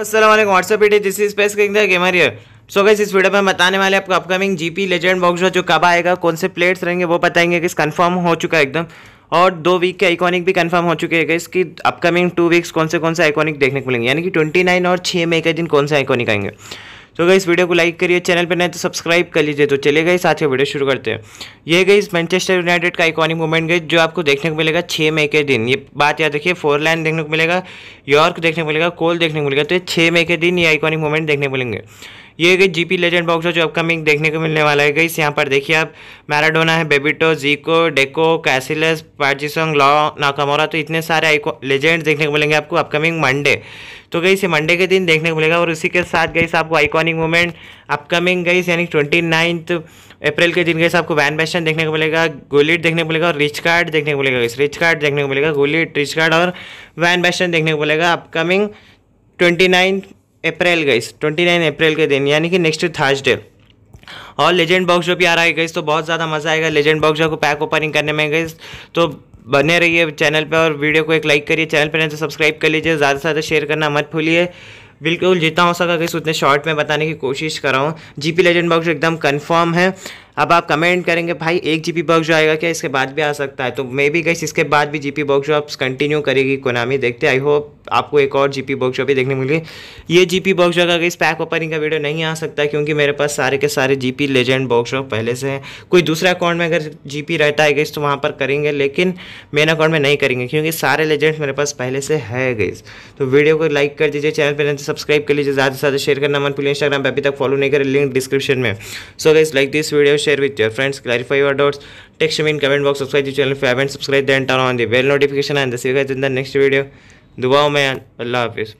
Aslam what's up it this is space king gamer here so guys इस video में बताने वाले आपको अपकमिंग जीपी लेजेंड बॉक्स जो कब आएगा कौन से प्लेट्स रहेंगे वो बताएंगे कि कंफर्म हो चुका है एकदम और दो वीक के आइकॉनिक भी कंफर्म हो चुके हैं इसकी अपकमिंग टू वीक्स कौन से कौन से आइकॉनिक देखने को मिलेंगे यानी कि ट्वेंटी नाइन और छः मई के दिन कौन से आइकॉनिक आएंगे तो गई वीडियो को लाइक करिए चैनल पर नहीं तो सब्सक्राइब कर लीजिए तो चले गए साथ ही वीडियो शुरू करते हैं ये गई मैनचेस्टर यूनाइटेड का आइकॉनिक मूवमेंट गई जो आपको देखने को मिलेगा छः मई के दिन ये बात याद रखिए फोर लाइन देखने को मिलेगा यॉर्क देखने को मिलेगा कोल देखने को मिलेगा तो ये छः मई के दिन ये आइकॉनिक मूवमेंट देखने को मिलेंगे ये गई जीपी लेजेंड बॉक्स है जो अपकमिंग देखने को मिलने वाला है गई यहाँ पर देखिए आप मैराडोना है Bebeto Zico Deco Casillas Park Ji sung Law Nakamura तो इतने सारे आइको लेजेंड देखने को मिलेंगे आपको अपकमिंग मंडे तो गई इसे मंडे के दिन देखने को मिलेगा और उसी के साथ गई आपको आइकॉनिक मूवमेंट अपकमिंग गई यानी ट्वेंटी नाइन्थ अप्रैल के दिन गई आपको वैन बैशन देखने को मिलेगा गोलिट देखने को मिलेगा और रिच कार्ड देखने को मिलेगा इस रिच कार्ड देखने को मिलेगा गोलिट रिच कार्ड और वैन बैशन देखने को मिलेगा अपकमिंग ट्वेंटी नाइन्थ अप्रैल गई ट्वेंटी नाइन अप्रैल के दिन यानी कि नेक्स्ट थर्सडे और लेजेंड बॉक्स जो भी आ रहा है गई तो बहुत ज़्यादा मज़ा आएगा लेजेंड बॉक्स को पैक ओपनिंग करने में गई तो बने रहिए चैनल पे और वीडियो को एक लाइक करिए चैनल पे नहीं तो सब्सक्राइब कर लीजिए ज़्यादा से ज़्यादा शेयर करना मत भूलिए बिल्कुल जितना हो सका गई उतने शॉर्ट में बताने की कोशिश कर रहा हूँ जी पी लेजेंड बॉक्स एकदम कन्फर्म है अब आप कमेंट करेंगे भाई एक जी पी बॉक्स जो आएगा क्या इसके बाद भी आ सकता है तो मे भी गई इसके बाद भी जी पी बॉक्स जो आप कंटिन्यू करेगी कोनामी देखते आई होप आपको एक और जीपी वर्कशॉप भी देखने मिली ये जीपी वर्कशॉप अगर इस पैक ओपनिंग का वीडियो नहीं आ सकता क्योंकि मेरे पास सारे के सारे जीपी लेजेंड वर्कशॉप पहले से हैं कोई दूसरा अकाउंट में अगर जीपी रहता है गेस तो वहाँ पर करेंगे लेकिन मेन अकाउंट में नहीं करेंगे क्योंकि सारे लेजेंड मेरे पास पहले से है गेस तो वीडियो को लाइक कर दीजिए चैनल पर सब्सक्राइब कर लीजिए ज़्यादा से ज़्यादा शेयर करना मन पुलिस इंस्टाग्राम पर अभी तक फॉलो नहीं करें लिंक डिस्क्रिप्शन में so guys like this video share with your friends clarify your doubts text mean comment box subscribe channel to subscribe दें if on the bell notification turn on in the next video दुआओं में अल्लाह हाफिज़